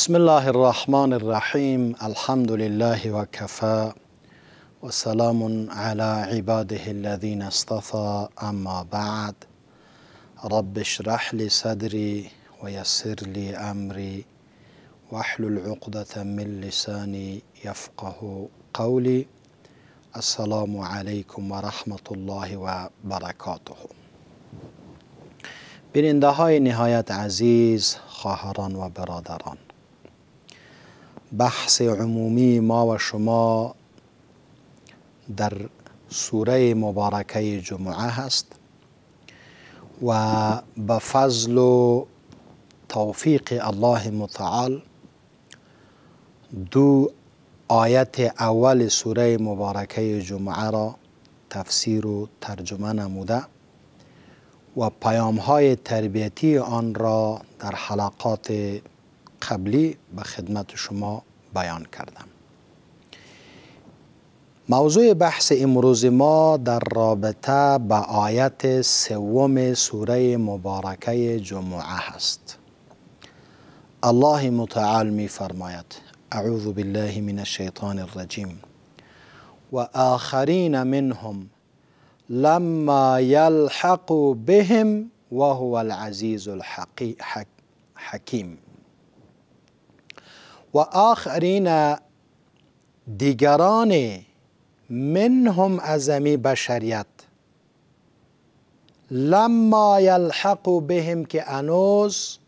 بسم الله الرحمن الرحيم الحمد لله وكفى وسلام على عباده الذين اصطفى أما بعد رب اشرح لي صدري ويسر لي أمري واحلل عقدة من لساني يفقه قولي السلام عليكم ورحمة الله وبركاته بين اندهاي نهاية عزيز خاهران و برادران بحث عمومی ما و شما در سوره مبارکه جمعه هست و به فضل و توفیق الله متعال دو آیت اول سوره مبارکه جمعه را تفسیر و ترجمه نموده و پیام های تربیتی آن را در حلقات قبلی به خدمت شما بیان کردم موضوع بحث امروز ما در رابطه به آیت سوم سوره مبارکه جمعه هست الله متعال می فرماید اعوذ بالله من الشیطان الرجیم و آخرین منهم لما یلحق بهم وهو العزیز العزیز الحکیم و آخرین دیگران منهم ازمی بشریت لما یلحق بهم که انوز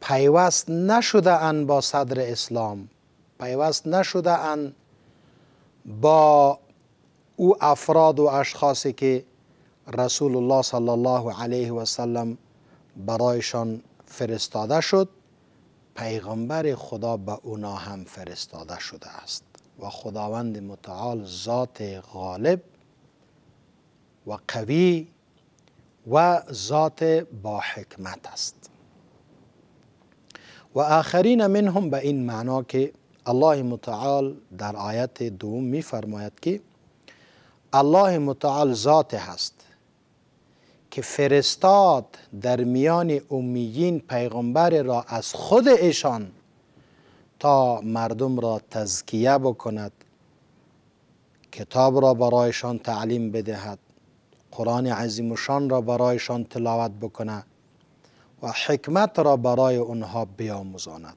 پیوست نشده ان با صدر اسلام پیوست نشده ان با او افراد و اشخاصی که رسول الله صلی الله علیه و سلم برایشان فرستاده شد پیغمبر خدا به اونا هم فرستاده شده است و خداوند متعال ذات غالب و قوی و ذات با حکمت است و آخرین منهم به این معنا که الله متعال در آیت دوم می که الله متعال ذات هست که فرستاد در میان امیین پیغمبر را از خود ایشان تا مردم را تزکیه بکند کتاب را برایشان تعلیم بدهد قرآن عظیم شان را برایشان تلاوت بکند و حکمت را برای آنها بیاموزاند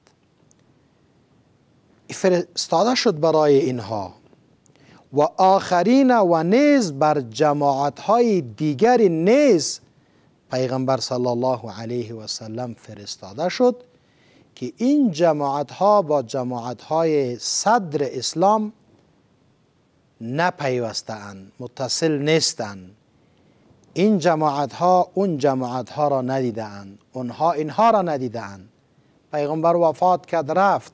فرستاده شد برای اینها و آخرین و نیز بر جماعت های دیگر نیز پیغمبر صلی الله علیه و سلم فرستاده شد که این جماعت ها با جماعت های صدر اسلام اند متصل نیستند این جماعت ها اون جماعت ها را اند اونها اینها را اند پیغمبر وفات کرد رفت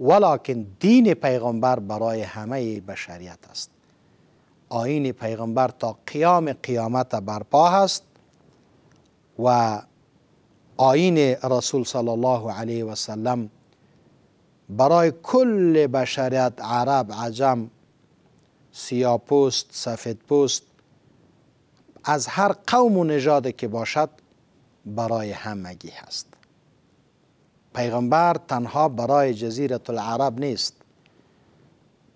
ولیکن دین پیغمبر برای همه بشریت است آین پیغمبر تا قیام قیامت برپا است و آین رسول صلی الله علیه و سلم برای کل بشریت عرب عجم سیاپوست سفیدپوست از هر قوم و نژادی که باشد برای همگی هست پیغمبر تنها برای جزیره العرب نیست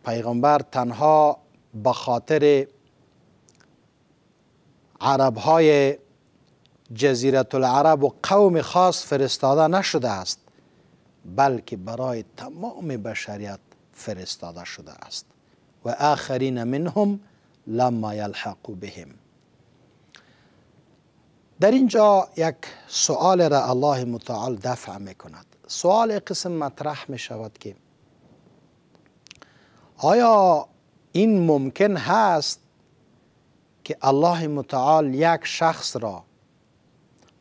پیغمبر تنها به خاطر عرب های العرب و قوم خاص فرستاده نشده است بلکه برای تمام بشریت فرستاده شده است و آخرین منهم لما یلحقو بهم در اینجا یک سؤال را الله متعال دفع میکند سوال قسم مطرح می شود که آیا این ممکن هست که الله متعال یک شخص را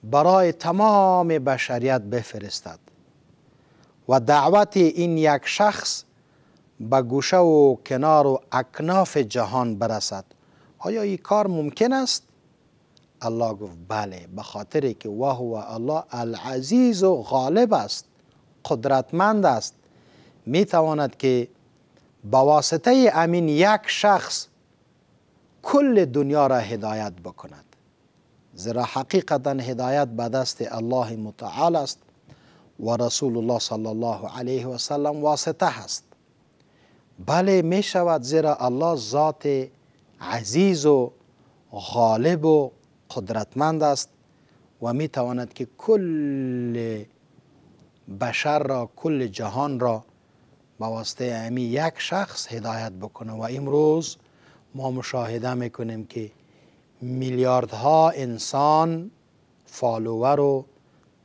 برای تمام بشریت بفرستد و دعوت این یک شخص به گوشه و کنار و اکناف جهان برسد آیا این کار ممکن است؟ الله گفت بله به خاطر که و هو الله العزیز و غالب است قدرتمند است می تواند که با واسطه امین یک شخص کل دنیا را هدایت بکند زیرا حقیقتا هدایت به دست الله متعال است و رسول الله صلی الله علیه و سلم واسطه است بله می شود زیرا الله ذات عزیز و غالب و قدرتمند است و می تواند که کل بشر را کل جهان را واسطه امی یک شخص هدایت بکنه و امروز ما مشاهده میکنیم که میلیاردها انسان فالوور و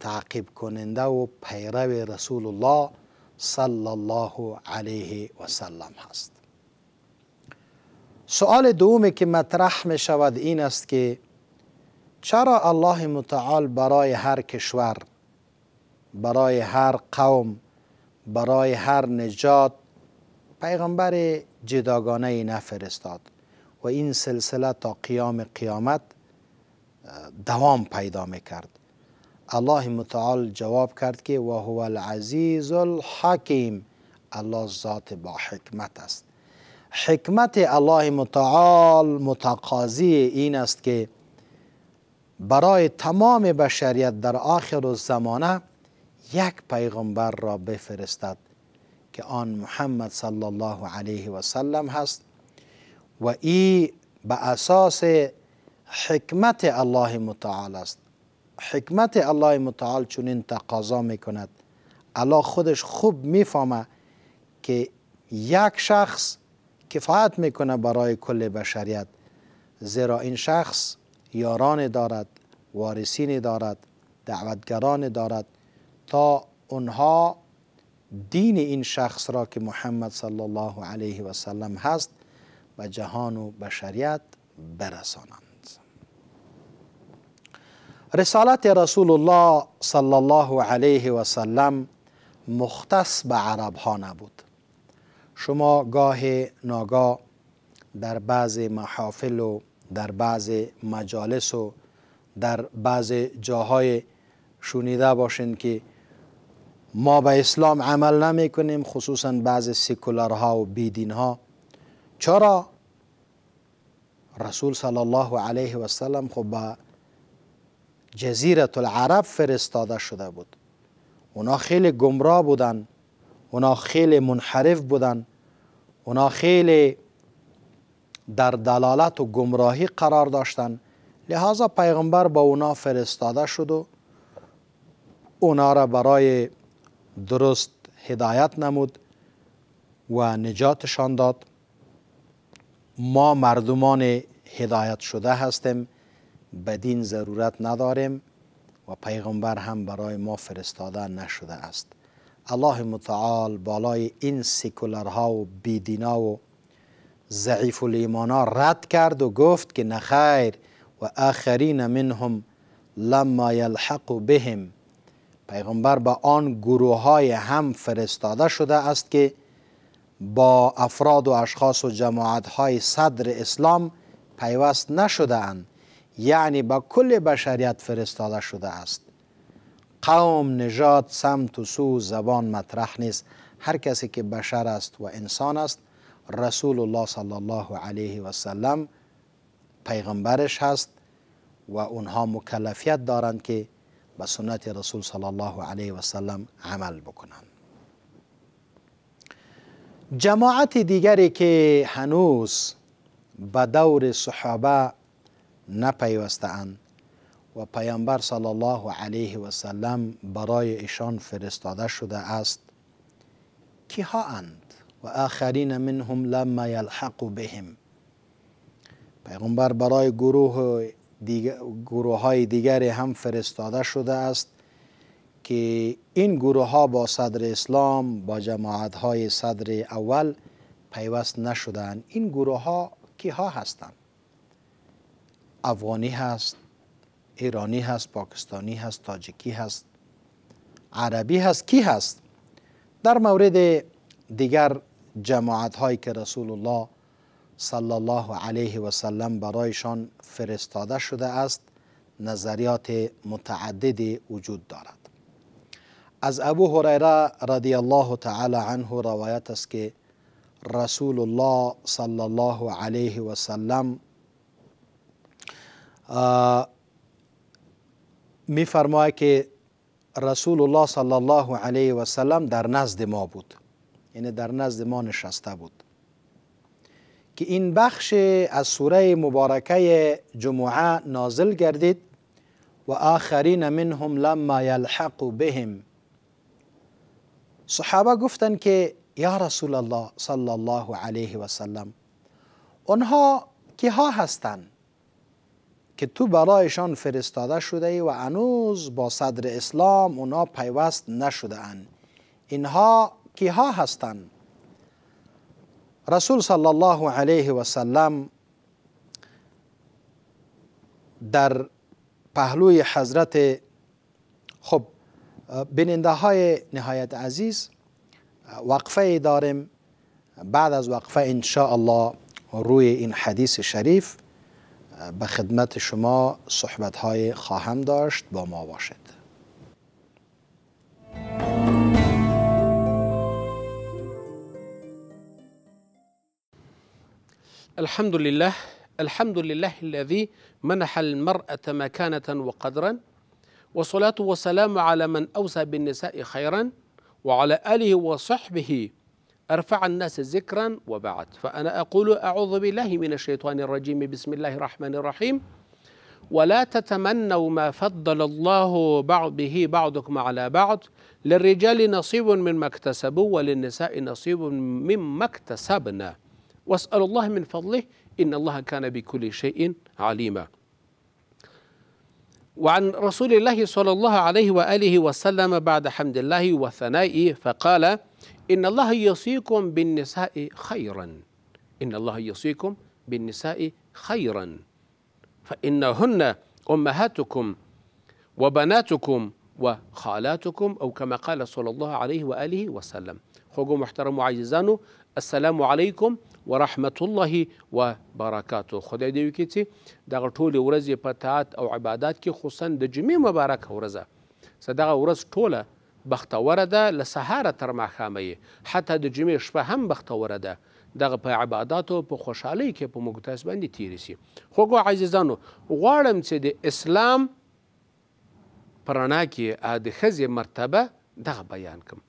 تعقیب کننده و پیرو رسول الله صلی الله علیه و سلم هست سوال دومی که مطرح می شود این است که چرا الله متعال برای هر کشور برای هر قوم برای هر نجات پیغمبر جداگانه ای نفرستاد و این سلسله تا قیام قیامت دوام پیدا میکرد الله متعال جواب کرد که و هو العزیز الحکیم الله ذات با حکمت است حکمت الله متعال متقاضی این است که برای تمام بشریت در آخر الزمانه یک پیغمبر را بفرستد که آن محمد صلی الله علیه و سلم هست و ای به اساس حکمت الله متعال است حکمت الله متعال چنین تقاضا میکند الله خودش خوب میفهمه که یک شخص کفایت میکنه برای کل بشریت زیرا این شخص یاران دارد وارثین دارد دعوتگران دارد تا اونها دین این شخص را که محمد صلی الله علیه و سلم هست به جهان و بشریت برسانند رسالت رسول الله صلی الله علیه و سلم مختص به عرب ها نبود شما گاه ناگاه در بعض محافل و در بعض مجالس و در بعض جاهای شنیده باشین که ما به اسلام عمل نمیکنیم کنیم خصوصا بعض سکولرها و بیدین ها چرا؟ رسول صلی الله علیه و سلم خب به جزیرت العرب فرستاده شده بود اونا خیلی گمراه بودن اونا خیلی منحرف بودن اونا خیلی در دلالت و گمراهی قرار داشتن لحاظا پیغمبر با اونا فرستاده شد و اونا را برای درست هدایت نمود و نجاتشان داد ما مردمان هدایت شده هستیم بدین ضرورت نداریم و پیغمبر هم برای ما فرستاده نشده است الله متعال بالای این سکولرها و بیدینا و ضعیف الایمانا رد کرد و گفت که نخیر و آخرین منهم لما یلحق بهم پیغمبر به آن گروه های هم فرستاده شده است که با افراد و اشخاص و جماعت های صدر اسلام پیوست نشده اند یعنی به کل بشریت فرستاده شده است قوم نجات، سمت و سو زبان مطرح نیست هر کسی که بشر است و انسان است رسول الله صلی الله علیه و سلم پیغمبرش هست و اونها مکلفیت دارند که و سنت رسول صلی الله علیه و سلم عمل بکنند جماعت دیگری که هنوز به دور صحابه اند و پیامبر صلی الله علیه و سلم برای ایشان فرستاده شده است کیها اند و آخرین منهم لما یلحق بهم پیغمبر برای گروه گروه های دیگری هم فرستاده شده است که این گروه ها با صدر اسلام با جماعت های صدر اول پیوست نشدن این گروه ها کی ها هستند افغانی هست ایرانی هست پاکستانی هست تاجیکی هست عربی هست کی هست در مورد دیگر جماعت هایی که رسول الله صلی الله علیه و سلم برایشان فرستاده شده است نظریات متعددی وجود دارد از ابو هریره رضی الله تعالی عنه روایت است که رسول الله صلی الله علیه و سلم که رسول الله صلی الله علیه و سلم در نزد ما بود یعنی در نزد ما نشسته بود که این بخش از سوره مبارکه جمعه نازل گردید و آخرین منهم لما یلحق بهم صحابه گفتند که یا رسول الله صلی الله علیه و سلم آنها کی هستند که تو برایشان فرستاده شده ای و انوز با صدر اسلام اونا پیوست نشده اند اینها کیها هستند رسول صلی الله علیه و سلم در پهلوی حضرت خب بیننده های نهایت عزیز وقفه داریم بعد از وقفه ان الله روی این حدیث شریف به خدمت شما صحبت های خواهم داشت با ما باشد الحمد لله الحمد لله الذي منح المرأة مكانة وقدرا والصلاة والسلام على من أوسى بالنساء خيرا وعلى آله وصحبه أرفع الناس ذكرا وبعد فأنا أقول أعوذ بالله من الشيطان الرجيم بسم الله الرحمن الرحيم ولا تتمنوا ما فضل الله بعض به بعضكم على بعض للرجال نصيب مما اكتسبوا وللنساء نصيب مما اكتسبنا واسأل الله من فضله إن الله كان بكل شيء عليما وعن رسول الله صلى الله عليه وآله وسلم بعد حمد الله وثنائه فقال إن الله يصيكم بالنساء خيرا إن الله يصيكم بالنساء خيرا فإنهن أمهاتكم وبناتكم وخالاتكم او كما قال صلى الله عليه واله وسلم خوګو محترم عزیزانو السلام علیکم ورحمت الله وبرکاته خدای دې وکړي چې دغه ټوله ورځ په طاعت او عبادت کې خصوصا د جمعې مبارک ورځ صدقه ورځ ټوله بختوره ده له سهاره تر ماښامه حتی د جمعې شپه هم بختوره ده دغه په عباداتو په خوشحالۍ کې په موږ تاسو باندې تیرې سي خوګو عزیزانو غواړم چې د اسلام پرانا کې د خزه مرتبه دغه بیان کوم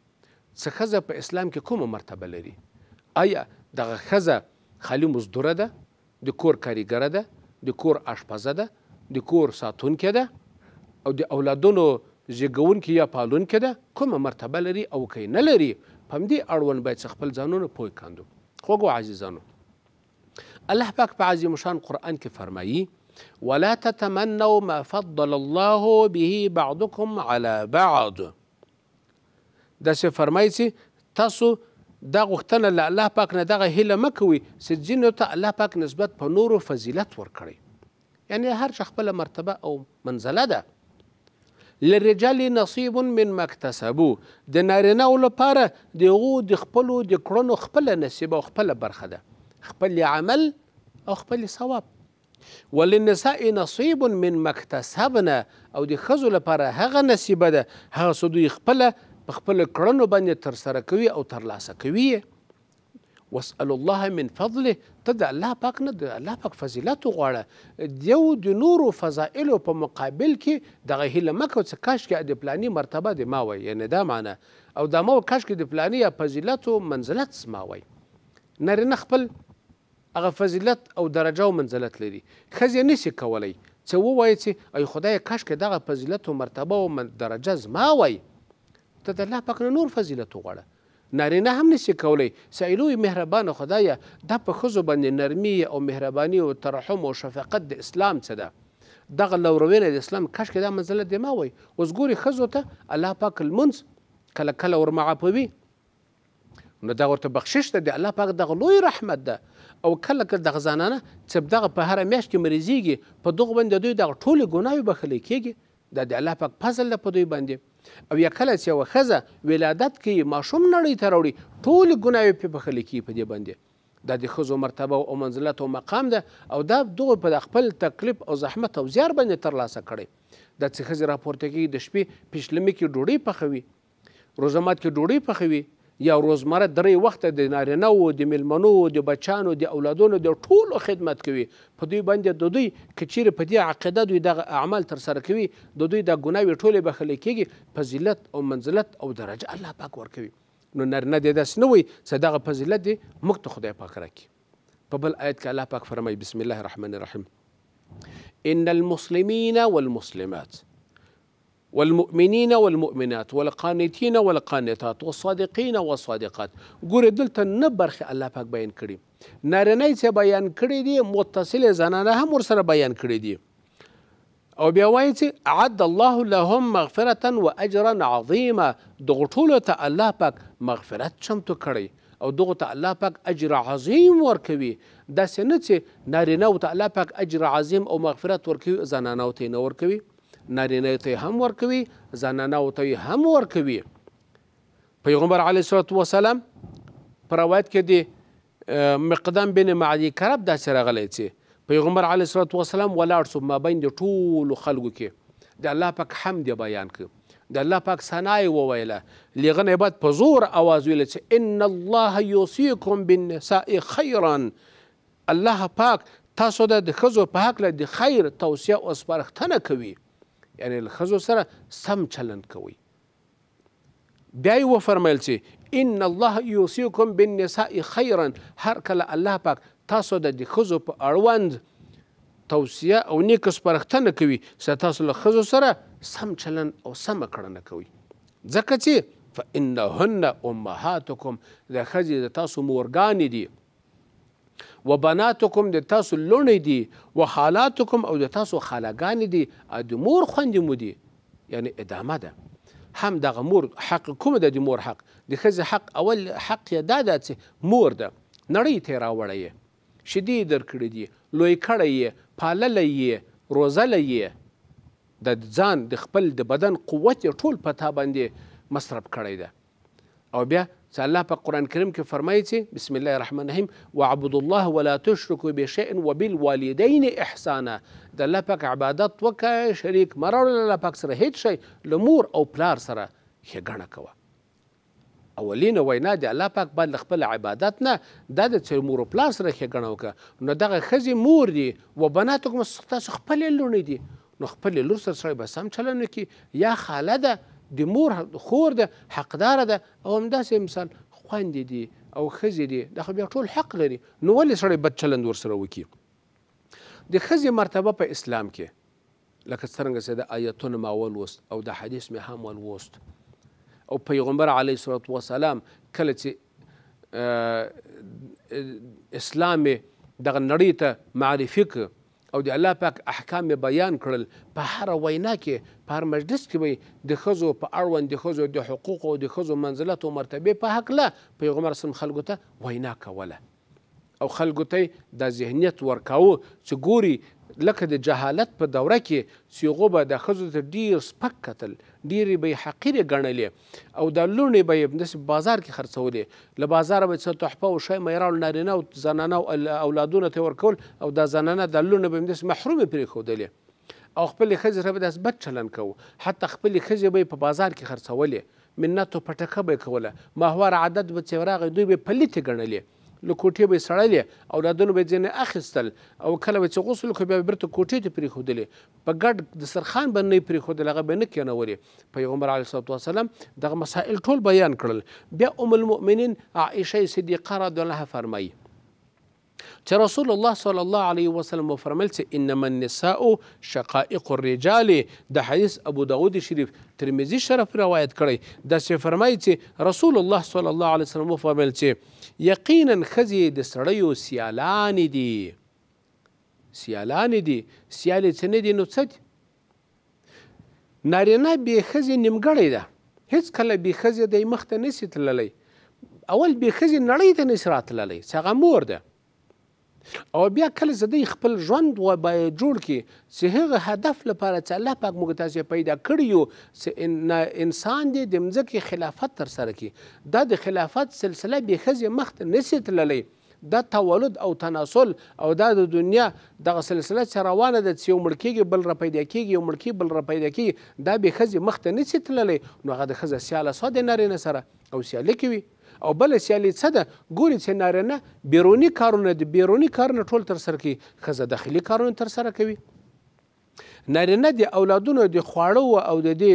څه خزه په اسلام کې کومه مرتبه لري آیا دغه خزه خالي مزدوره ده د کور کاریګره ده د کور آشپزه ده د کور ساتونکې ده او د اولادونو زیږونکې یا پالونکې ده کومه مرتبه لري او که نه لري په همدې اړوند باید خپل ځانونه پوه کاندو خوږو عزیزانو الله پاک په پا عظیم شان قرآن کې فرمایي ولا تتمنوا ما فضل الله به بعضكم على بعض داسې فرمایي چې تاسو دا غوښتنه له الله پاک نه دغه هیله مه کوئ چې ځینو ته الله پاک نسبت په نورو فضیلت ورکړي یعنی هر چا خپله مرتبه او منزله ده للرجال نصیب من مکتسبو د نارینهو لپاره د هغو د خپلو د کړنو خپله نصیب او خپله برخه ده خپل عمل او خپل ثواب وللنساء نصیب من مکتسبنه او د ښځو لپاره هغه نصیبه ده هغه څه دوی خپله په خپلو کړنو باندې ترسره کوي او ترلاسه کوي واسأل الله من فضله ته د الله پاک نه د الله پاک فضیلت وغواړه یو د نورو فضایلو په مقابل کې دغه هیله مه کوه چې کاشکې د پلاني مرتبه د ما وای یعنې دا معنی او دا ما کاشکې د پلاني یا فضیلت و منزلت زما وای نارینه خپل هغه فضیلت او درجه او منزلت لري ښځې نسی کولی څه ووایي چې ای خدایه کاشکې دغه فضیلت او مرتبه او درجه زما وای ته د الله پاک نه نور فضیلت وغواړه نارینه هم نسی کولی سایلوی مهربانه خدایه دا په ښځو باندې نرمي او مهرباني او ترحم او شفقت د اسلام څه ده دغه لورونه د اسلام کاشکې دا منزلت دی ما وای اوس ګوري ښځو ته الله پاک لمونځ کله کله ورمعافوي نو دا ورته بخشش ده د الله پاک دغه لوی رحمت ده او کله کله دغه زنانه چې دغه په هره میاشت کې مریضیږي په دغه باندې دوی دغه ټولې ګناوې بخلی کېږي دا د الله پاک فضل ده په دوی باندې او یا کله چې یوه ښځه ولادت کوي ماشوم نړۍ ته راوړي ټولې ګناوې پرې بخلی کېږي په دې باندې دا د ښځو مرتبه او منزلت او مقام ده او دا دغه په خپل تکلیف او زحمت او زیار باندې ترلاسه کړي دا چې ښځې راپورته کېږي د شپې پیشلمې کې ډوډۍ پخوي روژه مات کې ډوډۍ پخوي یا روزمره درې وخت د نارینه وو د میلمنو د بچانو د اولادونو د ټولو خدمت کوي په دوی باندې د دوی که چیرې په دې عقیده دوی دغه اعمال ترسره کوي د دوی دا ګناوې ټولې بخلی کېږي فضیلت او منزلت او درجه الله پاک ورکوي نو نارینه دی داسې نه وي چې دغه فضیلت دی موږ ته خدای پاک راکړي په بل آیت کې الله پاک فرمایي بسم الله الرحمن الرحیم ان المسلمین والمسلمات والمؤمنين والمؤمنات والقانتين والقانتات والصادقين والصادقات ګوره دلتا نه برخې الله پاك بيان کړي نارنائي سي بيان کړي دي متصل زنانا هم ورسر بيان کړي دي او بيوائي سي عد الله لهم مغفرة واجرا عظیما دغو ټولو الله پاك مغفرت چمتو کړی او دغه ته الله پاک اجر عظیم ورکوي داسې نه چې نارینه ته الله پاک اجر عظیم او مغفرت ورکوي زنانه ته نه ورکوي نارینه ته هم ورکوي زنانه ته هم ورکوي پیغمبر علی صلوات و سلام پر روایت کې دی مقدام بن معدی کرب دا سره غلی چې پیغمبر علی صلوات و سلام ولاړ سو ما بین د ټول خلکو کې د الله پاک حمد بیان کړ د الله پاک ثنای وویله لغه نبات په زور आवाज ویل چې ان الله یوصيکم بالنساء خیرا الله پاک تاسو د ښځو په حق له د خیر توصیه او سپارښتنه کوي یعنی له ښځو سره سم چلند کوئ بیا یې وفرمیل چې ان الله یوصیکم بالنساء خیرا هر کله الله پاک تاسو د ښځو په اړوند توصیه او نیک سپارښتنه کوي چې تاسو له ښځو سره سم چلند او سمه کړنه کوي ځکه چې فانهن امهاتکم د ښځې د تاسو مورګانې دي و بناتکم د تاسو لونې دي و خالاتکم او د تاسو خالاګانې دي د مور خوندې مو دي یعنی ادامه ده هم دغه مور حق کوم د د مور حق د ښځې حق اول حق یې دا ده چې مور ده نړۍ ته یې راوړی یې شیدې یې درکړې دي لوی کړی یې پاللی یې روزلی یې د ځان د خپل د بدن قوت یې ټول په تا باندې مصرف کړی ده او بیا الله په قرآن کریم کې فرمایي چې بسم الله الرحمن الرحیم واعبدوا الله ولا تشركوا بشيء وبالوالدين احسانا د الله پاک عبادت وکړه شریک مرور الله پاک سره هیڅ شی لمور او پلار سره ښېګڼه کوه اولینه وینا د الله پاک باندې خپل عبادت نه دا د چې مور او پلار سره ښېګڼه وکړه نو دغه ښځې مور دي و بناتکم تاسو خپلې لوڼې دي نو خپلې لور سره سړی به سم چلند وکړي یا خاله ده د مور خور ده حقداره ده او همداسې مثال خویندې دي او ښځې دي دا خو بیا ټول حق لري نو ولې سړی بد چلند ورسره وکړي د ښځې مرتبه په اسلام کې لکه څرنګه چې د آیتونه ما ولوست او د حدیث مې هم ولوست او پیغمبر علیه الصلات وسلام کله چې اسلام دغه نړۍ ته معرفي که او د الله پاک احکام بیان کړل په هر وینا کې په هر مجلس کې به د خزو په اړوند د خزو د حقوق او د خزو منزلت او مرتبه په حق له پیغمبر سم خلکو ته وینا کوله او خلکو ته د ذهنیت ورکاوه چې ګوري لکه د جهالت په دوره کې سیغو به د ښځو ته ډیر سپک کتل ډیرې به یې حقیرې ګڼلې او د لوڼې به یې داسې بازار کې خرڅولې له بازاره به څه تحفه او شی به یې راوړل نارینه او زنانه او اولادونو ته ورکول او دا زنانه د لوڼې به یې داسې محرومې پرېښودلې او خپلې ښځې سره به داسې بد چلند کوو حتی خپلې ښځې به یې په بازار کې خرڅولې منتو پټکه به یې کوله ماهواره عادت به چې راغی دوی به یې پلیتې ګڼلې له کوټې به یې سړلې اولادونه به یې ځینې اخیستل او کله به چې غسل کو بیا به بېرته کوټې ته پرېښودلې په ګډ دسترخان به نه یې پرېښودل هغه به نه کېنولې پیغمبر علیه صلات وسلام دغه مسائل ټول بیان کړل بیا ام المؤمنین عایشه صدیقه رضی الله فرمایي چې رسول الله صلی الله علیه وسلم وفرمیل چې انما النساء شقائق الرجال د حدیث ابو داود شریف ترمذی شرف روایت کړی دا چې فرمایي چې رسول الله صلی الله علیه وسلم وفرمیل چې یقینا خزي د سړیو سیالان دي سیالان دي سیالې څه نه دي نو څه نارینه بې ښځې نیمګړی ده هیڅ کله بې ښځې دی مخته نسي تللی اول بې ښځې نړۍ ته نسي راتللی څه هغه مور ده او بیا کله زه د خپل ژوند و باید جوړ کړي چې هغه هدف لپاره چې الله پاک موږ تاسو پیدا کړیو چې ان انسان دې د مځکې خلافت تر سره کړي دا د خلافت سلسله به خزه مخت نسی تللی دا تولد او تناسل او دا د دنیا دغه سلسله چې روانه ده چې یو مړ کېږي بل را پیدا کېږي یو مړ کېږي بل را پیدا کېږي دا بې ښځې مخته نه شي تللی نو هغه د ښځه سیاله سا د نارینه سره او سیالي کوي او بل سیالي څه ده ګوري چې نارینه بیرونی کارونه د بیرونی کارونه ټول تر سره کوي ښځه داخلي کارونه تر سره کوي نارینه د اولادونو د خواړو او د دې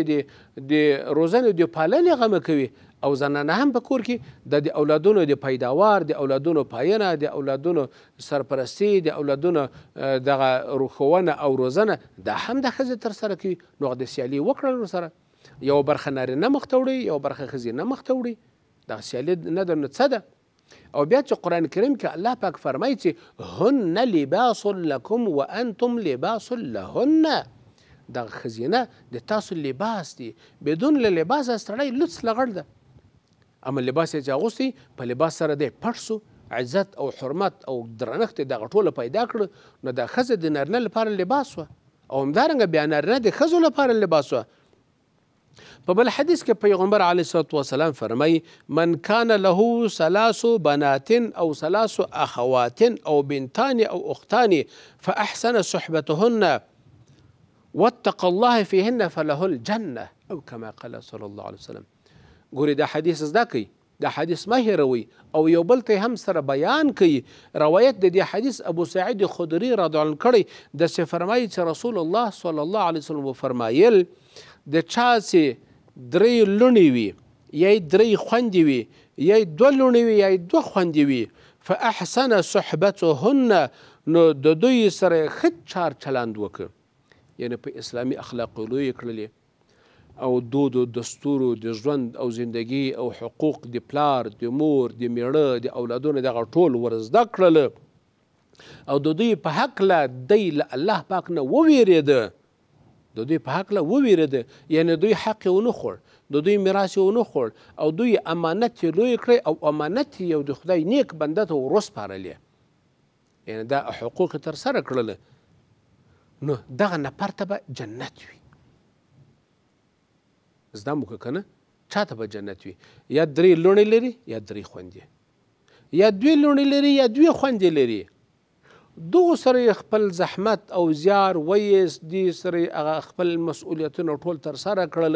د روزنې د پالنې غمه کوي او زنانه هم په کور کې د اولادونو د پیداوار د اولادونو پاینه د اولادونو سرپرستی د اولادونو دغه روښونه او روزنه دا هم د ښځې تر سره کوي نو د سیالي وکړل ورسره یو برخه نارینه مخته وړي یو برخه ښځینه مخته وړي دا سیالي نه ده نو څه ده او بیا چې قرآن کریم کې الله پاک فرمایي چې هن لباس لکم وانتم لباس لهن دغه ښځینه د تاسو لباس دی بدون له لباسه سړی لوڅ لغړ ده اما لباس یې چې اغوستی په لباس سره دی پټ سو عزت او حرمت او درنښت یې دغه ټوله پیدا کړه نو د ښځه د نارینه لپاره لباس وه او همدارنګه بیا نارینه د ښځو لپاره لباس وه په بل حدیث کې پیغمبر علی صلوات و سلام فرمای من کان له ثلاث بنات او ثلاث اخوات او بنتان او اختان فاحسن صحبتهن واتق الله فيهن فله الجنه او كما قال صلى الله عليه وسلم ګوري دا حدیث زده کی دا حدیث ما هیروي او یو بل ته هم سره بیان کوي روایت د دې حدیث ابو سعید خدری رضی الله کړي د فرمایي چې رسول الله صلى الله عليه وسلم فرمایل د چا چې درې لونې وي یا درې خوندې وي یا دوه لونې وي یا دوه خوندې وي فاحسن صحبتهن نو د دوی سره ښه چار چلند وکړ یعنی په اسلامي اخلاقو لوی کړلې او دود او دستور د ژوند او زندگی او حقوق د پلار د مور د میړه د اولادونو دغه ټول ورزده کړل او د دوی په حق لا دی له الله پاک نه وویرېده د دوی په حق له وویریده یعنی دوی حق یې ونه خوړ د دوی میراث یې ونه خوړ او دوی امانت یې لوی کړی او امانت یې یو د خدای نیک بنده ته ور وسپارلې یعنی دا حقوق یې ترسره کړله نو دغه نفر ته به جنت وي زده مو که نه چا ته به جنت وي یا درې لوڼې لري یا درې خویندې یا دوې لوڼې لري یا دوې خویندې لري دغه سره خپل زحمت او زیار ویس دي سره خپل مسؤلیتونه ټول تر سره کړل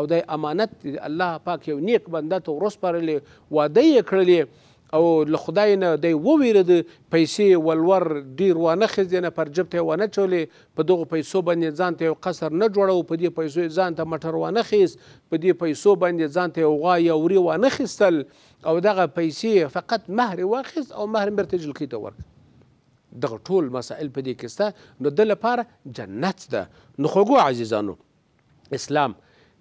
او د امانت دی الله پاک یو نیک بنده ته ورسپارلې واده یې کړلې او له خدای نه دی وویرد پیسې ولور ډیر وانه خزینه پر جب ته ونه چولې په دغه پیسو باندې ځان ته یو قصر نه جوړو په دې پیسو ځان ته مټر وانه خیس په دې پیسو باندې ځان ته یو غا یو ری وانه خستل او دغه پیسې فقط مهر واخیست او مهر مرتجل کیته ورک دغه ټول مسائل په دې کې سته نو د لپاره جنت ده نو خوږو عزیزانو اسلام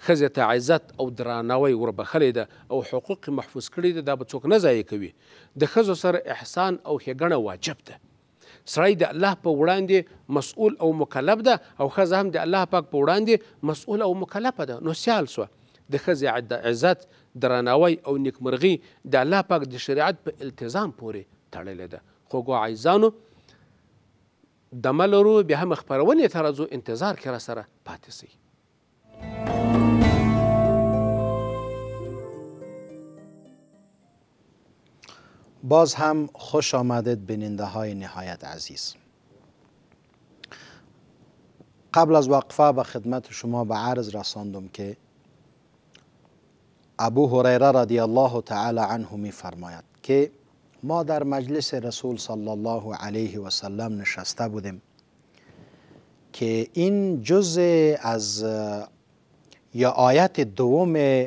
ښځې ته عزت او درناوی وربخلی ده او حقوق محفوظ کړي ده دا به څوک نه ضایع کوي د ښځو سره احسان او ښېګڼه واجب ده سړی د الله په وړاندې مسؤول او مکلف ده او ښځه هم د الله پاک په وړاندې مسؤول او مکلفه ده نو سیال سوه د ښځې عزت درناوی او نیکمرغي د الله پاک د شریعت په التزام پورې تړلې ده خوږو عیزانو د ملرو بیا هم خبرونې ته انتظار کې را سره باز هم خوش آمدید بیننده های نهایت عزیز قبل از وقفه به خدمت شما به عرض رساندم که ابو هریره رضی الله تعالی عنه می فرماید که ما در مجلس رسول صلی الله علیه و سلم نشسته بودیم که این جزء از یا آیت دوم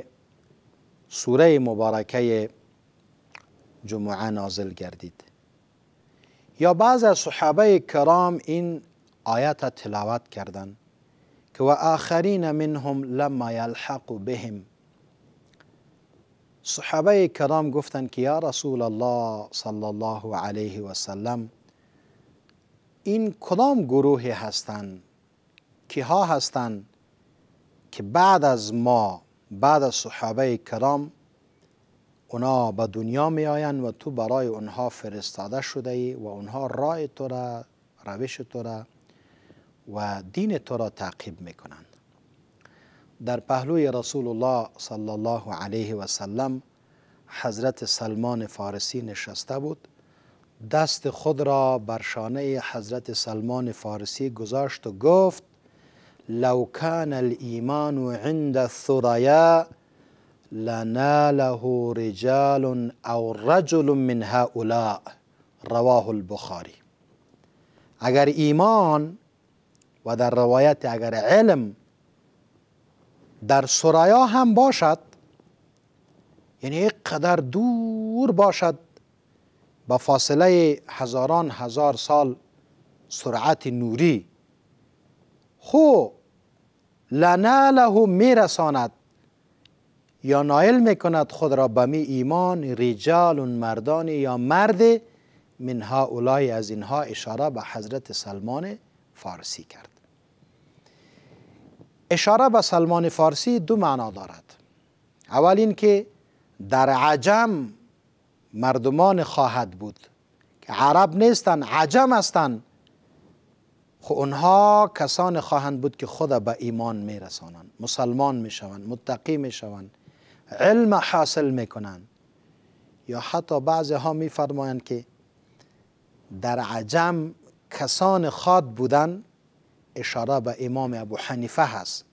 سوره مبارکه جمعه نازل گردید یا بعض از صحابه کرام این آیت تلاوت کردند که و آخرین منهم لما یلحق بهم صحابه کرام گفتند که یا رسول الله صلی الله علیه و سلم این کدام گروهی هستند که ها هستند که بعد از ما بعد از صحابه کرام اونا به دنیا می و تو برای اونها فرستاده شده ای و اونها رای تو را روش تو را و دین تو را تعقیب میکنن در پهلوی رسول الله صلی الله علیه و سلم حضرت سلمان فارسی نشسته بود دست خود را بر شانه حضرت سلمان فارسی گذاشت و گفت لو کان الایمان عند الثریا لناله رجال او رجل من هؤلاء رواه البخاری اگر ایمان و در روایت اگر علم در سرایا هم باشد یعنی قدر دور باشد با فاصله هزاران هزار سال سرعت نوری خو می میرساند یا نایل میکند خود را به می ایمان رجال مردان یا مرد من اولای از اینها اشاره به حضرت سلمان فارسی کرد اشاره به سلمان فارسی دو معنا دارد اول اینکه در عجم مردمان خواهد بود که عرب نیستند عجم هستند خو خب اونها کسان خواهند بود که خود به ایمان میرسانند مسلمان میشوند متقی میشوند علم حاصل میکنند یا حتی بعضی ها میفرمایند که در عجم کسان خواد بودند اشاره به امام ابو حنیفه هست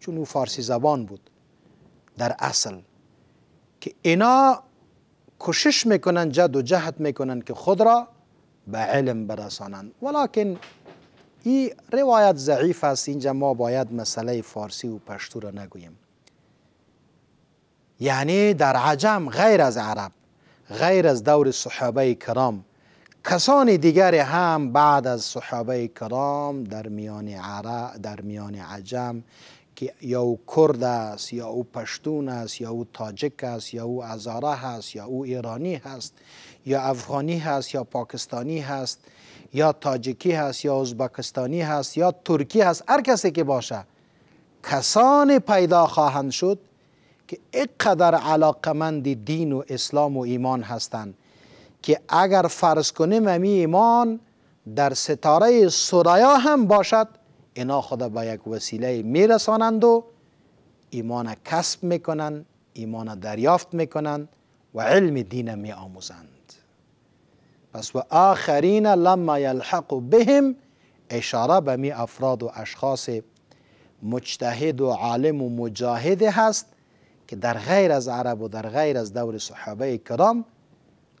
چون او فارسی زبان بود در اصل که اینا کوشش میکنن جد و جهت میکنن که خود را به علم برسانند ولیکن این روایت ضعیف است اینجا ما باید مسئله فارسی و پشتو را نگوییم یعنی در عجم غیر از عرب غیر از دور صحابه کرام کسان دیگر هم بعد از صحابه کرام در میان عرب در میان عجم که یا او کرد است یا او پشتون است یا او تاجک است یا او ازاره هست یا او ایرانی هست یا افغانی هست یا پاکستانی هست یا تاجیکی هست یا ازبکستانی هست یا ترکی هست هر کسی که باشه کسان پیدا خواهند شد که اقدر علاقمند دین و اسلام و ایمان هستند که اگر فرض کنیم امی ایمان در ستاره سریا هم باشد اینا خدا به یک وسیله میرسانند و ایمان کسب میکنند ایمان دریافت میکنند و علم دین می پس و آخرین لما یلحق بهم اشاره به می افراد و اشخاص مجتهد و عالم و مجاهد هست که در غیر از عرب و در غیر از دور صحابه کرام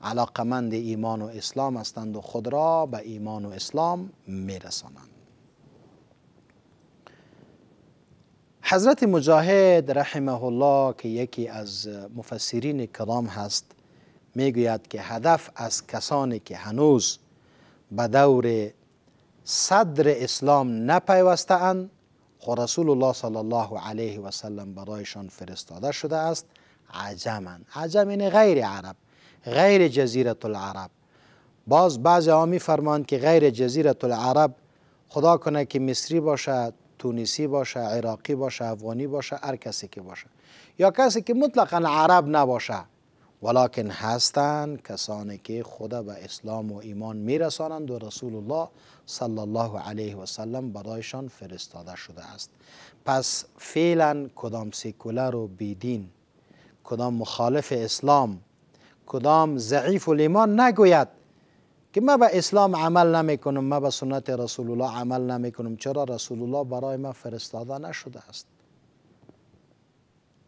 علاقمند ایمان و اسلام هستند و خود را به ایمان و اسلام میرسانند حضرت مجاهد رحمه الله که یکی از مفسرین کلام هست میگوید که هدف از کسانی که هنوز به دور صدر اسلام نپیوسته اند خو رسول الله صلی الله علیه و سلم برایشان فرستاده شده است عجمن عجم یعنی غیر عرب غیر جزیره العرب باز بعض ها فرمان که غیر جزیره العرب خدا کنه که مصری باشه تونسی باشه عراقی باشه افغانی باشه هر کسی که باشه یا کسی که مطلقا عرب نباشه ولیکن هستند کسانی که خدا به اسلام و ایمان میرسانند و رسول الله صلی الله علیه و سلم برایشان فرستاده شده است پس فعلا کدام سکولر و بیدین کدام مخالف اسلام کدام ضعیف الایمان نگوید که ما به اسلام عمل نمی کنم من به سنت رسول الله عمل نمی کنم چرا رسول الله برای من فرستاده نشده است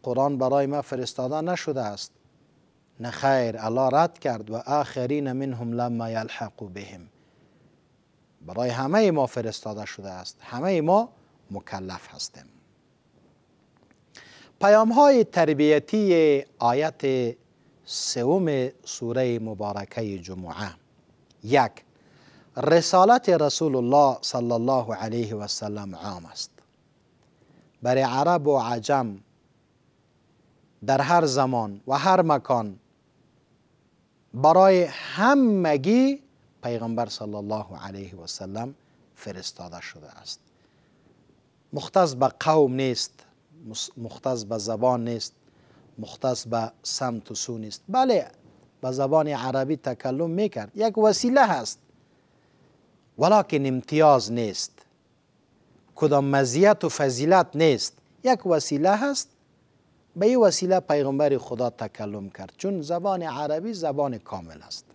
قرآن برای من فرستاده نشده است نه خیر الله رد کرد و آخرین منهم لما یلحقو بهم برای همه ما فرستاده شده است همه ما مکلف هستیم پیام های تربیتی آیت سوم سوره مبارکه جمعه یک رسالت رسول الله صلی الله علیه و سلم عام است برای عرب و عجم در هر زمان و هر مکان برای همگی پیغمبر صلی الله علیه و سلم فرستاده شده است مختص به قوم نیست مختص به زبان نیست مختص به سمت و سو نیست بله به زبان عربی تکلم میکرد یک وسیله هست ولیکن امتیاز نیست کدام مزیت و فضیلت نیست یک وسیله هست به این وسیله پیغمبر خدا تکلم کرد چون زبان عربی زبان کامل است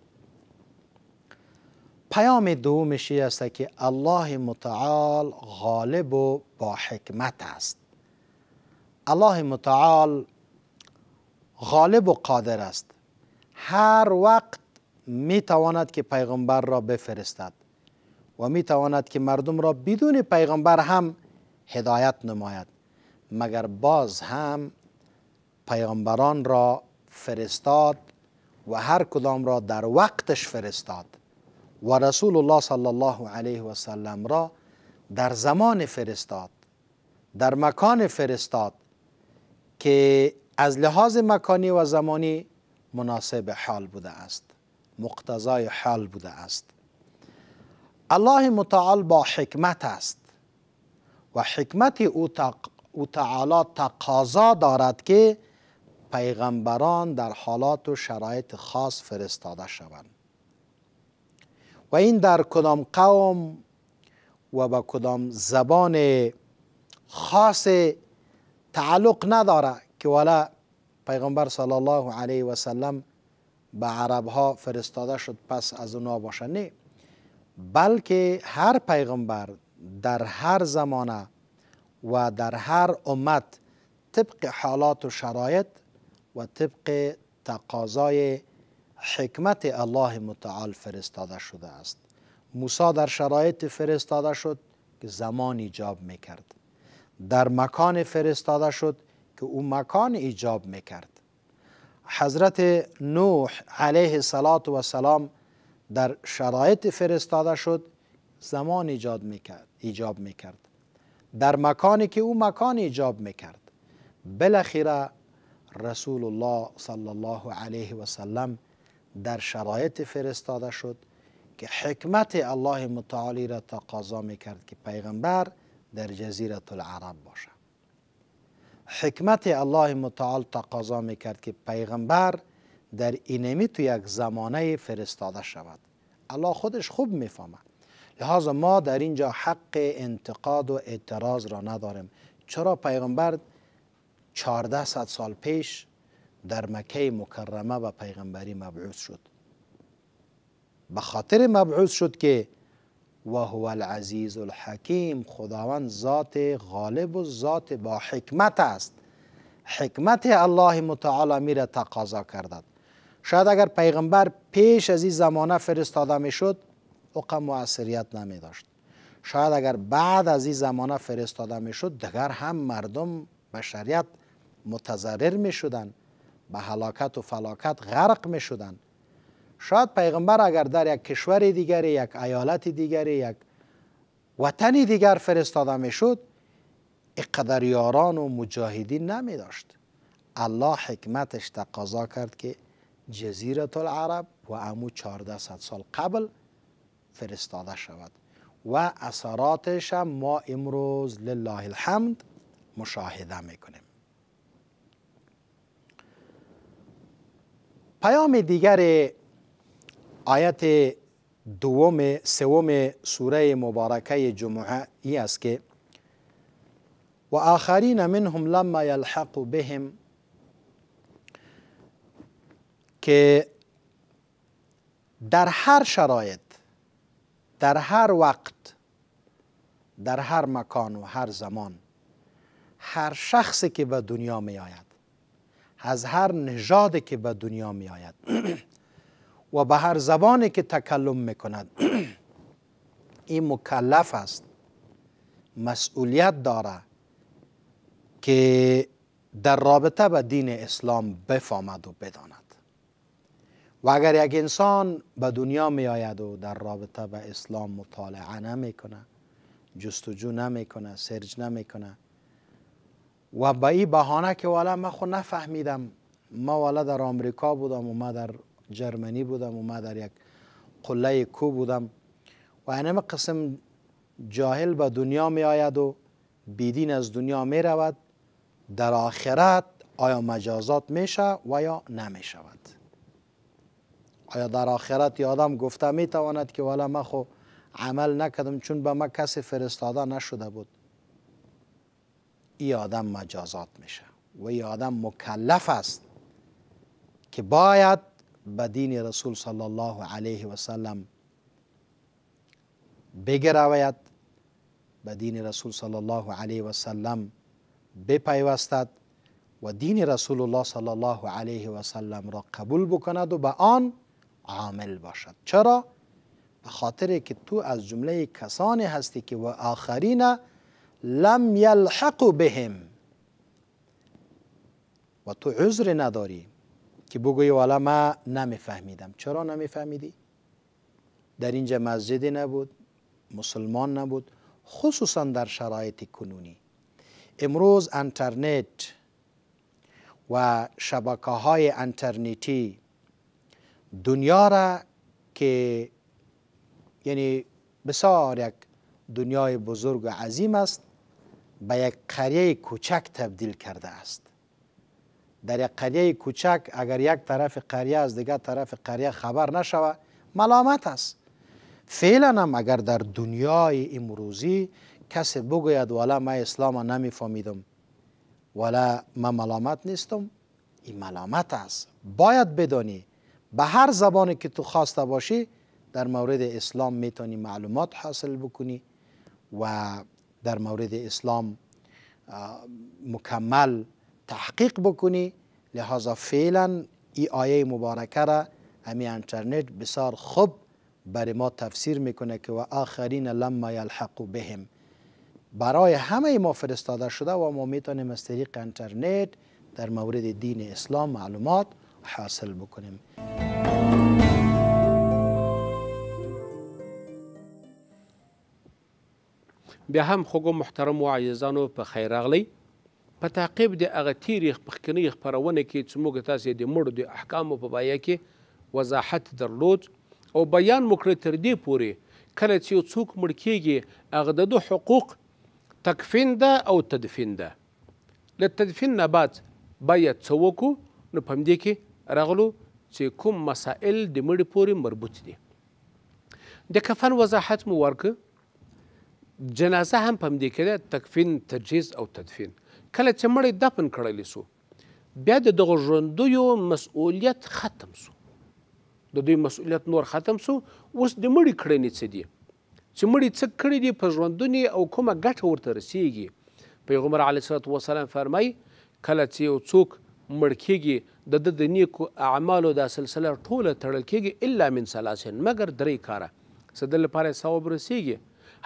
پیام دومش است که الله متعال غالب و با حکمت است الله متعال غالب و قادر است هر وقت می تواند که پیغمبر را بفرستد و می تواند که مردم را بدون پیغمبر هم هدایت نماید مگر باز هم پیغمبران را فرستاد و هر کدام را در وقتش فرستاد و رسول الله صلی الله علیه و سلم را در زمان فرستاد در مکان فرستاد که از لحاظ مکانی و زمانی مناسب حال بوده است مقتضای حال بوده است الله متعال با حکمت است و حکمت او, تق... تعالی تقاضا دارد که پیغمبران در حالات و شرایط خاص فرستاده شوند و این در کدام قوم و به کدام زبان خاص تعلق ندارد که والا پیغمبر صلی الله علیه و سلم به عرب ها فرستاده شد پس از اونا باشه بلکه هر پیغمبر در هر زمانه و در هر امت طبق حالات و شرایط و طبق تقاضای حکمت الله متعال فرستاده شده است موسا در شرایط فرستاده شد که زمان ایجاب میکرد در مکان فرستاده شد تو او مکان ایجاب میکرد حضرت نوح علیه صلات و سلام در شرایط فرستاده شد زمان ایجاد میکرد. ایجاب میکرد در مکانی که او مکان ایجاب میکرد بالاخره رسول الله صلی الله علیه و سلم در شرایط فرستاده شد که حکمت الله متعالی را تقاضا میکرد که پیغمبر در جزیره العرب باشد حکمت الله متعال تقاضا میکرد که پیغمبر در اینمی تو یک زمانه فرستاده شود الله خودش خوب میفهمه لحاظ ما در اینجا حق انتقاد و اعتراض را نداریم چرا پیغمبر 1400 سال پیش در مکه مکرمه و پیغمبری مبعوث شد به خاطر مبعوث شد که و هو العزیز الحکیم خداوند ذات غالب و ذات با حکمت است حکمت الله متعالی را تقاضا کردد شاید اگر پیغمبر پیش از این زمانه فرستاده میشد حق موثریت نمی داشت شاید اگر بعد از این زمانه فرستاده میشد دگر هم مردم بشریت متضرر می شدن به هلاکت و فلاکت غرق می شدن شاید پیغمبر اگر در یک کشور دیگری یک ایالت دیگری یک وطن دیگر فرستاده می شد اقدر یاران و مجاهدین نمی داشت الله حکمتش تقاضا کرد که جزیرت العرب و امو 1400 سال قبل فرستاده شود و اثراتش هم ما امروز لله الحمد مشاهده میکنیم پیام دیگر آیت دوم سوم سوره مبارکه جمعه ای است که و آخرین منهم لما یلحق بهم که در هر شرایط در هر وقت در هر مکان و هر زمان هر شخصی که به دنیا می آید از هر نژادی که به دنیا می آید و به هر زبانی که تکلم میکند این مکلف است مسئولیت داره که در رابطه به دین اسلام بفامد و بداند و اگر یک انسان به دنیا می آید و در رابطه به اسلام مطالعه نمیکنه جستجو نمیکنه نمی نمیکنه و به این بهانه که والا من خود نفهمیدم ما والا در آمریکا بودم و ما در جرمنی بودم و ما در یک قله کو بودم و اینم قسم جاهل به دنیا می آید و بیدین از دنیا می رود در آخرت آیا مجازات میشه و یا شود آیا در آخرت یادم گفته می تواند که والا من خو عمل نکردم چون به من کسی فرستاده نشده بود ای آدم مجازات میشه و ای آدم مکلف است که باید به دین رسول صلی الله علیه و سلم بگراوید به دین رسول صلی الله علیه و سلم بپیوستد و دین رسول الله صلی الله علیه و سلم را قبول بکند و به آن عامل باشد چرا؟ به خاطر که تو از جمله کسانی هستی که و آخرین لم یلحق بهم و تو عذر نداری که بگویی والا من نمیفهمیدم چرا نمیفهمیدی؟ در اینجا مسجدی نبود مسلمان نبود خصوصا در شرایط کنونی امروز انترنت و شبکه های انترنتی دنیا را که یعنی بسیار یک دنیای بزرگ و عظیم است به یک قریه کوچک تبدیل کرده است در یک قریه کوچک اگر یک طرف قریه از دیگر طرف قریه خبر نشوه ملامت است فعلا هم اگر در دنیای امروزی کسی بگوید والا من اسلام نمیفهمیدم والا ما ملامت نیستم این ملامت است باید بدانی به هر زبانی که تو خواسته باشی در مورد اسلام میتونی معلومات حاصل بکنی و در مورد اسلام مکمل تحقیق بکنی لحاظا فعلا ای آیه مبارکه را امی انترنت بسیار خوب بر ما تفسیر میکنه که و آخرین لما یلحق بهم برای همه ما فرستاده شده و ما میتونیم از طریق انترنت در مورد دین اسلام معلومات حاصل بکنیم بیا هم خوګو محترم و عزیزانو په خیر راغلی په تعقیب د هغه تیرې پخکنۍ خپرونه کې چې موږ تاسې د مړو د احکامو په بایه کې وضاحت درلود او بیان مو کړی تر دې پورې کله چې یو څوک مړ کیږي هغه د ده حقوق تکفین ده او تدفین ده له تدفین نه بعد باید څه وکړو نو په همدې کې راغلو چې کوم مسائل د مړي پورې مربوط دي د کفن وضاحت مو ورکړه جنازه هم په همدې کې ده تکفین تجهیز او تدفین کله چې مړی دفن کړلی سو بیا د دغو ژوندیو مسؤلیت ختم سو د دوی مسؤلیت نور ختم سو اوس د مړي کړنې څه دي چې مړي څه کړي دي په ژوندونې او کومه ګټه ورته رسیږي پیغمبر علیه صلات وسلام فرمای کله چې یو څوک مړ کیږي د د د نیکو اعمالو دا سلسله ټوله تړل کیږي الا من سلاسن مګر درې کاره څه د لپاره ثواب رسیږي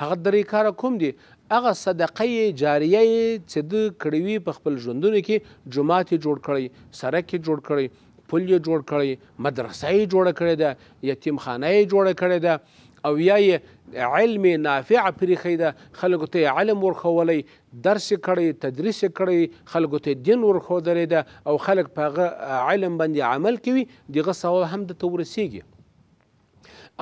هغه درې کار کوم دي هغه صدقه جاریه چې د کړوي په خپل ژوندونو کې جماعت جوړ کړي سرک جوړ کړي پل جوړ کړي مدرسه جوړ کړي ده یتیم خانه جوړ کړي ده او یا یې علم نافع پرېښی ده خلکو ته علم ورښولی درس کړی تدریس کړی خلکو ته دین ورښودلی ده او خلک په هغه علم باندې عمل کوي دغه ثواب هم درته ورسیږي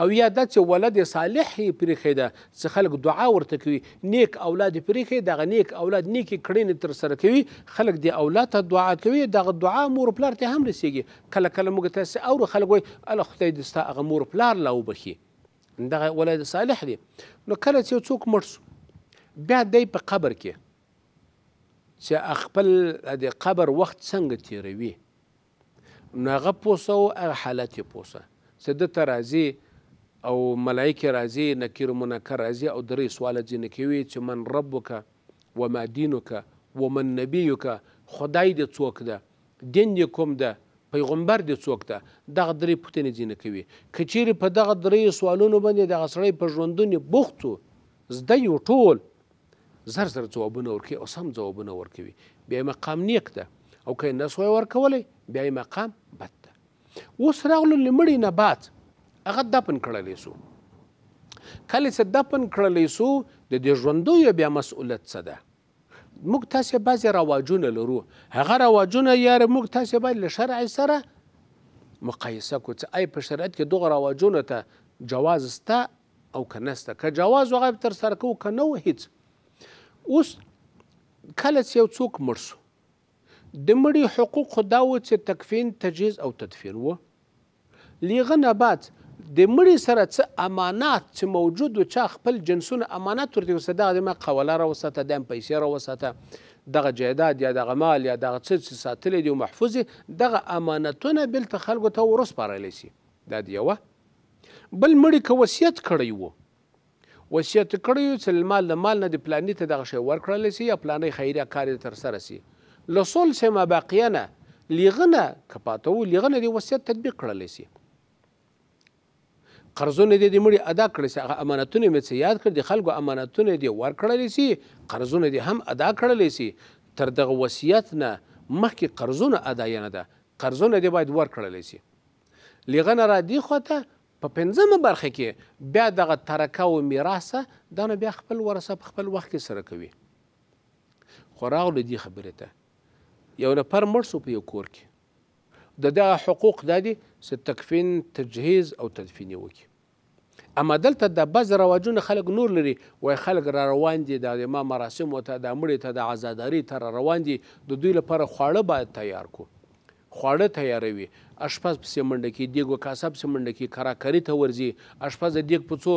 او یا دا چې ولد صالح یې پرېښی ده چې خلک دعا ورته کوي نیک اولاد یې پرېښی دغه نیک اولاد نیکې کړنې ترسره کوي خلک دې اولاد ته دعا کوي دغه دعا مور پلار ته هم رسیږي کله کله موږ تاسې اورو خلک وایي الله خدای دې ستا هغه مور پلار لا وبښي دغه ولد صالح دی نو کله چې یو څوک مړ شو بیا دی په قبر کې چې خپل د قبر وخت څنګه تیروي نو هغه پوسه او هغه حالت یې پوسه چې ده ته راځي او ملایکه راځي نکیر منکر راځي او درې سواله ځینې کوي چې من ربک وما دینک ومن نبیک خدای دې څوک ده دین دې کوم ده پیغمبر دې څوک ده دغه درې پوښتنې ځینې کوي که چیرې په دغه درې سوالونو باندې دغه سړی په ژوندونې بوخت و زده یو ټول زر زر ځوابونه ورکوي او سم ځوابونه ورکوي بیا یې مقام نیک ده او که یې نسوی ورکولی بیا یې مقام بد ده اوس راغلو له مړي نه بعد هغه دفن کړلی سو کله چې دفن کړلی سو د دې ژوندیو بیا مسؤلیت څه ده موږ تاسې بعضې رواجونه لرو هغه رواجونه یاره موږ تاسې باید له شرع سره مقایسه کو چې ای په شریعت کې دغه رواجونو ته جواز سته او که نسته که جواز هغه تر سره کوو که نه هیڅ اوس کله چې یو څوک مړ شو د مړي حقوق خو دا و چې تکفین تجهیز او تدفین و لیغه نه بعد د مړي سره څه امانات چې موجود و چا خپل جنسونه امانات ورته وسه دغه ما قوله راوساته دم پیسې راوساته دغه جایداد یا دغه مال یا دغه څه چې ساتلی دي او محفوظ دغه امانتونه بلته خلکو ته ورسپارلی سي دا د یوه بل مړي که وصیت کړی و وصیت کړی و چې مال د مال نه د پلانې ته دغه شی ورکړلی سي یا پلانې خیریه کار یې ترسره سي له سول سیمه باقیه نه لیغه نه که پاته و لیغه نه دې وصیت تطبیق کړلی سي قرضونه دې د مړي ادا کړی سي هغه امانتونه مې څه یاد کړ د خلکو امانتونه دې ورکړلی سي قرضونه دې هم ادا کړلی سي تر دغه وصیت نه مخکې قرضونه ادا نه ده قرضونه دې باید ورکړلی سي لغه نه را دی خواته په پنځمه برخه کې بیا دغه ترکه او میراثه دا نه بیا خپل ورثه په خپل وخت کې سره کوي خو راغلو دې خبرې ته یو نفر مړ سو په یو کور کې د دغه حقوق دا دي چې تکفین تجهیز او تدفین یې وکړي اما دلته د بعض رواجونه خلک نور لري وای خلک را روان دي د ما مراسم ته د مړي ته د عزاداری ته را روان دي د دوی لپاره خواړه باید تیار کو خواړه تیاروي اشپز پسې منډه کې دیګ او کاسه پسې منډه کې کراکري ته ورځي اشپز د دیګ په څو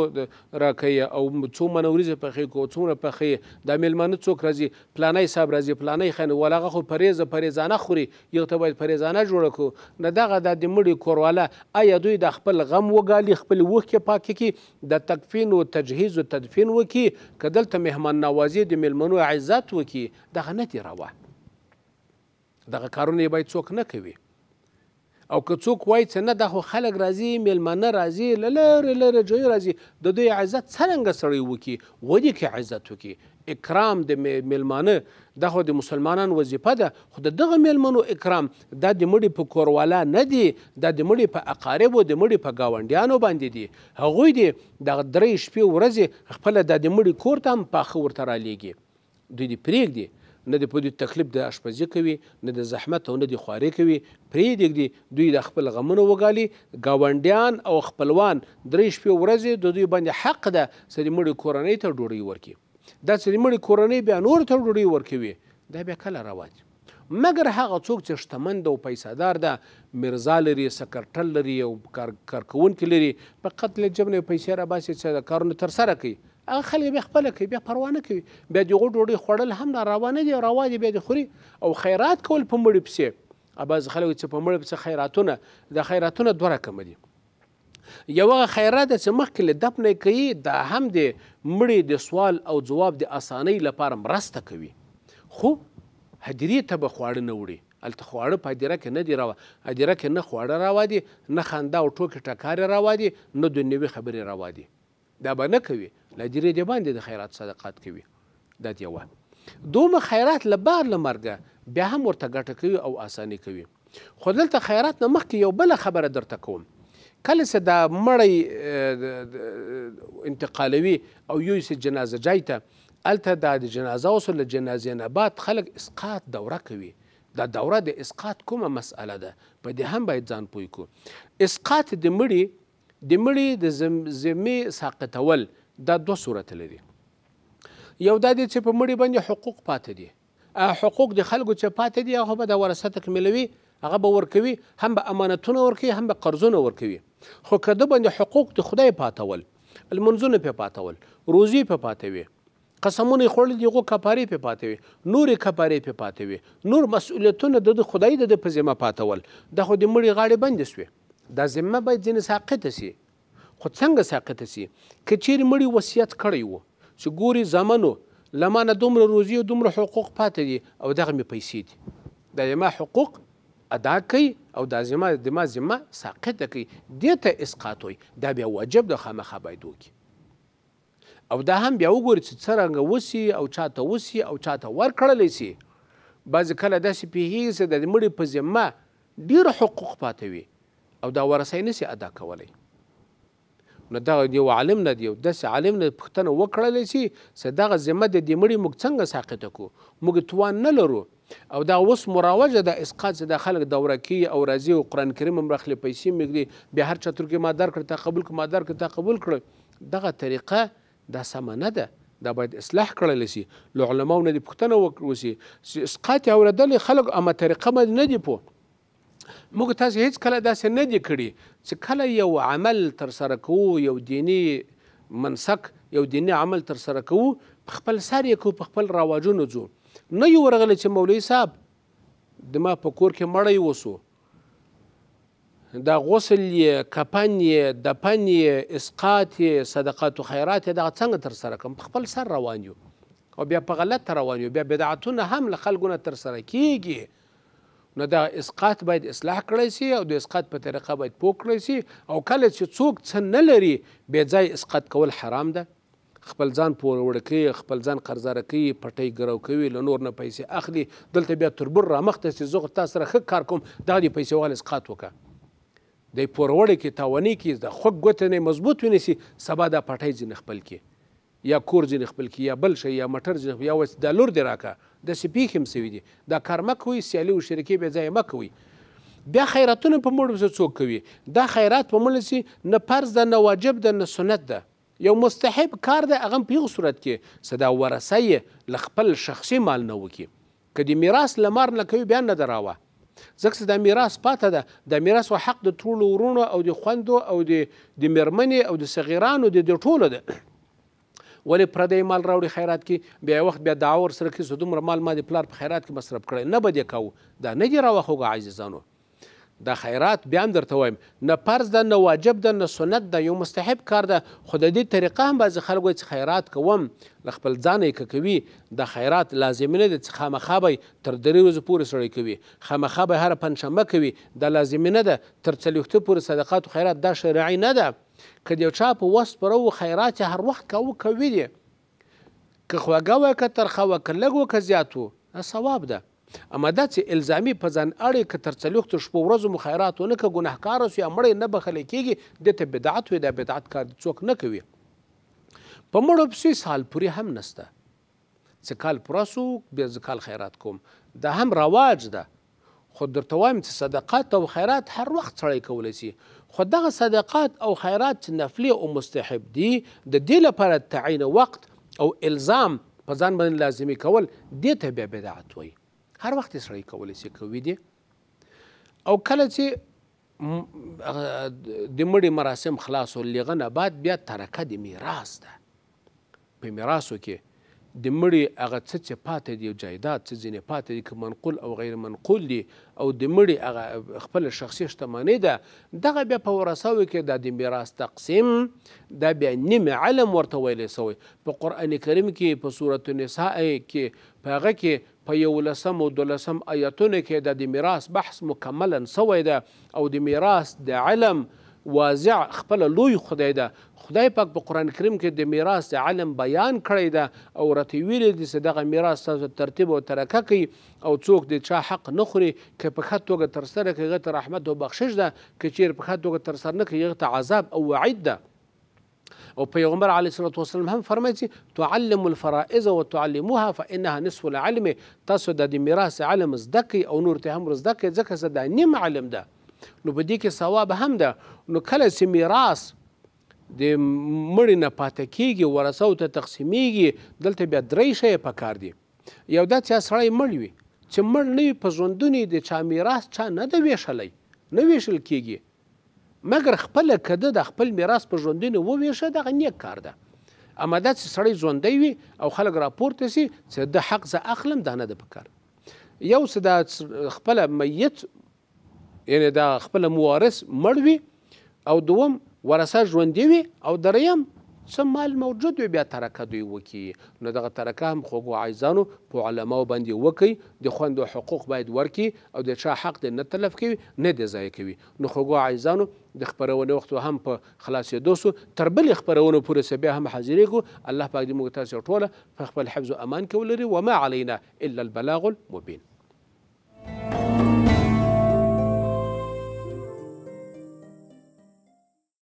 راکوي او څو منوريزه پخې کو څومره پخې د میلمانه څوک راځي پلانای صاحب راځي پلانای خن ولغه خو پریز پریزانه خوري یو ته باید پریزانه جوړ کو نه دغه د مړي کورواله آیا دوی د خپل غم وګالي خپل وخت پاکي کې د تکفین او تجهیز او تدفین وکي کدل ته مهمان نوازي د میلمنو عزت وکي دغه نه دی راوه دغه کارونه باید څوک نه کوي او که څوک وایي چې نه دا خو خلک راځي میلمانه راځي له لرې لرې ځایو راځي د دوی عزت څرنګه سړی وکړي ودې کې عزت وکړي اکرام د میلمانه دا خو د مسلمانان وظیفه ده خو د دغه میلمنو اکرام دا د مړي په کوروالا نه دی دا د مړي په اقاربو د مړي په ګاونډیانو باندې دي هغوی دي دغه درې شپې ورځې خپله دا د مړي کور ته هم پاخه ورته رالیږي دوی دې پرېږدي نه د په دوی تکلیف د اشپزي کوي نه د زحمت او نه د خواري کوي پرې دګدي دوی د خپل غمونه وګالي گاونډیان او خپلوان درې شپې ورځې د دوی باندې حق ده سړي مړي کورنۍ ته ډوډۍ ورکړي دا سړي مړي کورنۍ بیا نور ته ډوډۍ ورکوي دا بیا کله روان دي مګر هغه څوک چې شتمن ده او پیسادار ده مرزا لري سکرټل لري او کارکوونکي لري په قتل جبنې پیسې راباسي چې د کارونه ترسره کوي هغه خلک بیا خپله کوي بیا پروا نه کوي بیا د هغو ډوډۍ خوړل هم ناروا نه دي او روا دي بیا د خوري او خیرات کول په مړي پسې بعض خلک چې په مړي پسې خیراتونه د خیراتونه دوه رقمه دي یو هغه خیرات چې مخکې له دپ نه کوي دا هم د مړي د سوال او ځواب د اسانۍ لپاره مرسته کوي خو هدیرې ته به خواړه نه وړي هلته خواړه په هدیره کې نه دي راوه هدیره کې نه خواړه راوا دي نه خندا او ټوکې ټکارې راوا دي نه دنیوي خبرې راوا دي دا به نه کوي لا دې رې باندې د خیرات صدقات کوي دا دی یوه دومره خیرات له بار له مرګه بیا هم ورته ګټه کوي او اساني کوي خو دلته خیرات نه مخکې یو بله خبره درته کوم کله چې دا مړی انتقالوي او یوسي جنازه جای ته هلته دا د جنازه اوس له جنازې نه بعد خلک اسقاط دوره کوي دا دوره د اسقاط کومه مسأله ده په دې هم باید ځان پوه کړو اسقاط د مړي د مړي د ذمې ساقطول دا دوه صورت لري یو دا دی چې په مړي باندې حقوق پاتې دي حقوق د خلکو چې پاتې دي هغه به د ورثه تکمیلوي هغه به ورکوي هم به امانتونه ورکوي هم به قرضونه ورکوي خو که ده باندې حقوق د خدای پاتول لمونځونه پې پاتول روزي پې پاتوي قسمونه یې خوړلي دي هغو کپارې پې پاتوي نورې کپارې پې پاتوي نور مسؤلیتونه د د خدای د ده په ذمه پاتول دا خو د مړي غاړې بندې سوې دا ذمه باید ځینې ساقطه سي خو څنګه ساقطه سي که چیرې مړي وصیت کړی و چې ګوري زامنو له ما نه دومره روزي او دومره حقوق پاتې دي او دغه مې پیسې دي دا زما حقوق ادا کوي او دا زما د ما زما ساقطه کوي دې ته اسقاط وي دا بیا واجب د خامخا باید وکړي او دا هم بیا وګوري چې څرنګه وسی او چاته وسی او چاته ورکړلی سي بعضې کله داسې پیښېږي چې د مړي په ذمه ډېر حقوق پاتوي او دا ورسی نسي ادا کولی نو دغه یو عالم نه دی داسې عالم نه پوښتنه وکړلی شي چې دغه ذمه د دې مړي موږ څنګه ساقطه کړو موږ توان نه لرو او دا اوس مروجه د اسقاط د خلک دوره کی او راځي او قران کریم هم راخلی پیسې مګري به هر چتر کې مادر کړ ته قبول کړ مادر کړ ته قبول کړ دغه طریقه د سمه نه ده دا باید اصلاح کړل شي له علماو نه د پوښتنه وکړو شي اسقاط اوردل خلک اما طریقه نه دی پوه موږ تاسو هیڅ کله داسې نه دي کړي چې کله یو عمل ترسره کوو یو دیني منسک یو دیني عمل ترسره کوو په خپل سر یې کوو په خپل رواجونو ځو نه یو ورغلی چې مولوي صاحب د ما په کور کې مړی وسو دا غسل یې کفن یې دفن یې اسقاط یې صدقات و خیرات یې دغه څنګه ترسره کوم په خپل سر روان یو او بیا په غلط روان یو بیا بدعتونه هم له خلکو نه ترسره کیږي نو دا اسقاط باید اصلاح کړی سي او د اسقاط په طریقه باید پوه کړی سي او کله چې څوک څه نه لري بې ځای اسقاط کول حرام ده خپل ځان پور وړ کوي خپل ځان قرضاره کوي پټۍ ګرو کوي له نور نه پیسې اخلي دلته بیا تربور رامخته سي زه تا سره ښه کار کوم دغه دې پیسې وغل اسقاط وکړه دی پور وړی کې تاواني کې د خوږ ګوتې نه مضبوط ونیسي سبا دا پټۍ ځینې خپل کې یا کور ځینې خپل کې یا بل شی یا مټر ځینې یا وس دا لور دې راکړه داسې پیښې هم سوي دي دا کار مه کوئ سیالي او شریکې بې ځایه مه کوئ بیا خیراتونه په مړو پسې څوک کوي دا خیرات په مړه سي نه فرض ده نه واجب ده نه سنت ده یو مستحب کار ده هغه په صورت کې صدا ورسه یې له خپل شخصي مال نه وکي که د میراث لمار نه کوي بیا نه دراوه ځکه چې دا میراث پاته ده د میراث حق د ټولو ورونو او د خوندو او د د میرمنې او د صغیرانو د ټولو ده ولې پردی مال راوړي خیرات کې بیا وخت بیا دعوه ورسره کوي چې دومره مال ما د پلار په خیرات کې مصرف کړی نه به دې کوو دا نه دي راوخوږه عزیزانو د خیرات بیا هم درته وایم نه فرض ده نه واجب ده نه سنت ده یو مستحب کار ده خو د دې طریقه هم بعضې خلک وایي چې خیرات کوم له خپل ځانه یې که کوي د خیرات لازمي نه دی چې خامخا به تر درې ورځو پورې سړی کوي خامخا به هره پنجشنبه کوي دا لازمي نه ده تر څلوېښتو پورې صدقات و خیرات دا شرعي نه ده که د یو چا په وس پوره و خیرات یې هر وخت کاوه کوي دی که خوږه وه که ترخه وه که لږ وه که زیات وو ثواب ده اما دا چې الزامي په ځان اړې که تر څلوېښتو شپو ورځو مو خیرات ونه که ګناهکاره سو یا مړی نه بخلی کېږي دې ته بدعت وي دا بدعت کار څوک نه کوي په مړو پسې سال پورې هم نسته چې کال پوره سو بیا زه کال خیرات کوم دا هم رواج ده خو درته وایم چې صدقات او خیرات هر وخت سړی کولی سي خو دغه صدقات او خیرات چې نفلي او مستحب دي د دې لپاره تعین وقت او الزام په ځان باندې لازمي کول دې ته بیا بدعت وایي هر وخت یې سړی کولی سي کوي دی او کله چې د مړي مراسم خلاص ولغه نه بعد بیا ترکه د میراث ده په میراثو کې د مړي هغه څه چې پاتې دي جایداد څه ځینې پاتې دي که منقول او غیر منقول دي او د مړي هغه خپله شخصي شتمني ده دغه بیا په ورثاوو کې دا د میراث تقسیم دا بیا نیم علم ورته ویلی سوی په قرآن کریم کې په صورت النساء کې په هغه کې په یولسم او دولسم آیاتونو کې د میراث بحث مکملا سوی ده او د میراث د علم واضع خپل لوی خدای ده خدای پاک په پا قرآن کریم کې د میراث د علم بیان کړی ده او راته ویلی دي چې دغه میراث تاسو ترتیب او ترکه کوي او څوک د چا حق نه خوري که په ښه توګه ترسره کړي هغه ته رحمت او بخشش ده که چیرې په ښه توګه ترسره نه کړي هغه ته عذاب او وعید ده او پیغمبر علیه الصلاه والسلام هم فرمایي چې تعلم الفرائض وتعلموها فانها نصف العلم تاسو د میراث علم زده کوي او نور ته هم زده کوي ځکه چې دا نیم علم ده نو په دې کې ثواب هم ده نو کله چې میراث د مړي نه پاتې کیږي ورثه ته تقسیمیږي دلته بیا درې شی پکار دي یو دا چې سړی مړ وي چې مړ نه وي په ژوندونې د چا میراث چا نه ده ویشلی نه ویشل کیږي مګر خپله کده د خپل میراث په ژوندونې وویشه دغه نیک کار ده اما دا چې سړی ژوندی وي او خلک راپورته سي چې د حق زه اخلم دا نه ده پکار یو څه دا خپله میت یعنې دا خپله موارث مړ وي او دوم ورثه ژوندي وي او دریم څه مال موجود وي بیا ترکه دوی وکړي نو دغه ترکه هم خوږو عایزانو په علماو باندې وکړي د خویندو حقوق باید ورکړي او د چا حق د نه تلف کوي نه د ضایع کوي نو خوږو عایزانو د خبرونې وخت هم په خلاصېدو سو تر بلې خپرونو پورې سه بیا هم حاضرېږو الله پاک دې موږ تاسو ټوله په خپل حفظ و امان کې ولري وما علینا الا البلاغ المبین